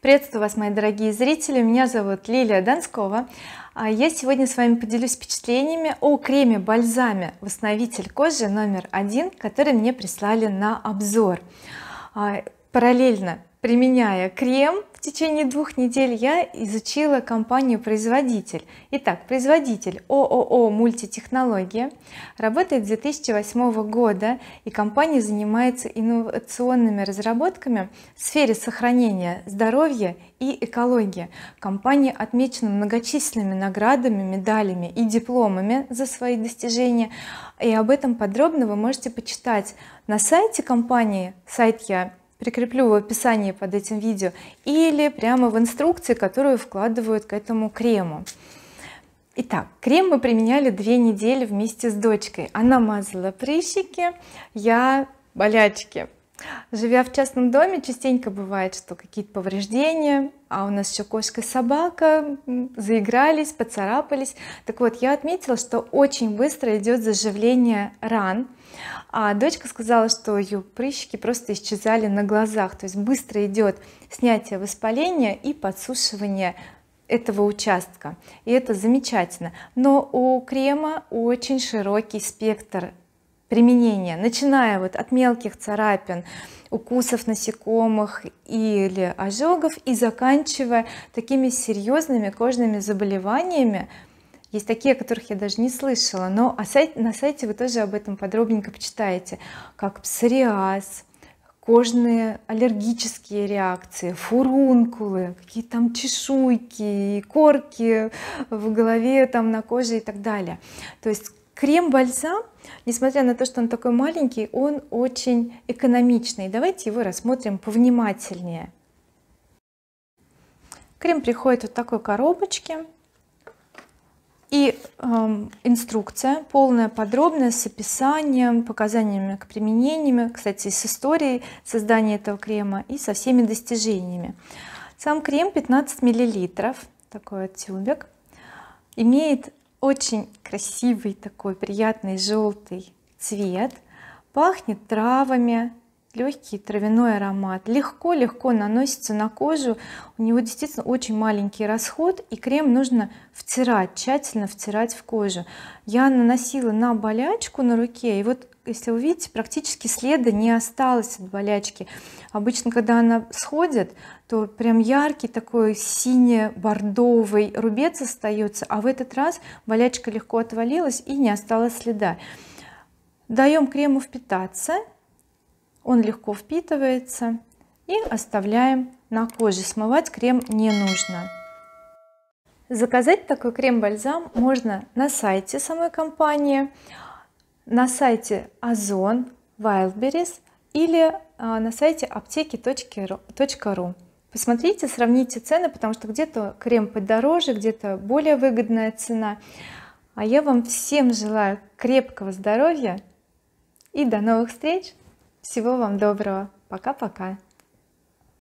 приветствую вас мои дорогие зрители меня зовут Лилия Донскова а я сегодня с вами поделюсь впечатлениями о креме бальзаме восстановитель кожи номер один который мне прислали на обзор а, параллельно применяя крем в течение двух недель я изучила компанию-производитель итак производитель ООО мультитехнология работает с 2008 года и компания занимается инновационными разработками в сфере сохранения здоровья и экологии компания отмечена многочисленными наградами медалями и дипломами за свои достижения и об этом подробно вы можете почитать на сайте компании сайт я прикреплю в описании под этим видео или прямо в инструкции которую вкладывают к этому крему Итак, крем мы применяли две недели вместе с дочкой она мазала прыщики я болячки живя в частном доме частенько бывает что какие-то повреждения а у нас еще кошка и собака заигрались поцарапались так вот я отметила что очень быстро идет заживление ран а дочка сказала что ее прыщики просто исчезали на глазах то есть быстро идет снятие воспаления и подсушивание этого участка и это замечательно но у крема очень широкий спектр применения начиная вот от мелких царапин укусов насекомых или ожогов и заканчивая такими серьезными кожными заболеваниями есть такие о которых я даже не слышала но на сайте вы тоже об этом подробненько почитаете как псориаз кожные аллергические реакции фурункулы какие там чешуйки корки в голове там на коже и так далее то есть крем-бальзам несмотря на то что он такой маленький он очень экономичный давайте его рассмотрим повнимательнее крем приходит вот такой коробочке и э, инструкция полная подробная с описанием показаниями к применению кстати с историей создания этого крема и со всеми достижениями сам крем 15 миллилитров такой вот тюбик имеет очень красивый такой приятный желтый цвет. Пахнет травами, легкий травяной аромат легко-легко наносится на кожу у него действительно очень маленький расход и крем нужно втирать тщательно втирать в кожу я наносила на болячку на руке и вот если вы видите практически следа не осталось от болячки обычно когда она сходит то прям яркий такой сине-бордовый рубец остается а в этот раз болячка легко отвалилась и не осталось следа даем крему впитаться он легко впитывается и оставляем на коже смывать крем не нужно заказать такой крем-бальзам можно на сайте самой компании на сайте озон wildberries или а, на сайте аптеки.ру посмотрите сравните цены потому что где-то крем подороже где-то более выгодная цена а я вам всем желаю крепкого здоровья и до новых встреч всего вам доброго. Пока-пока.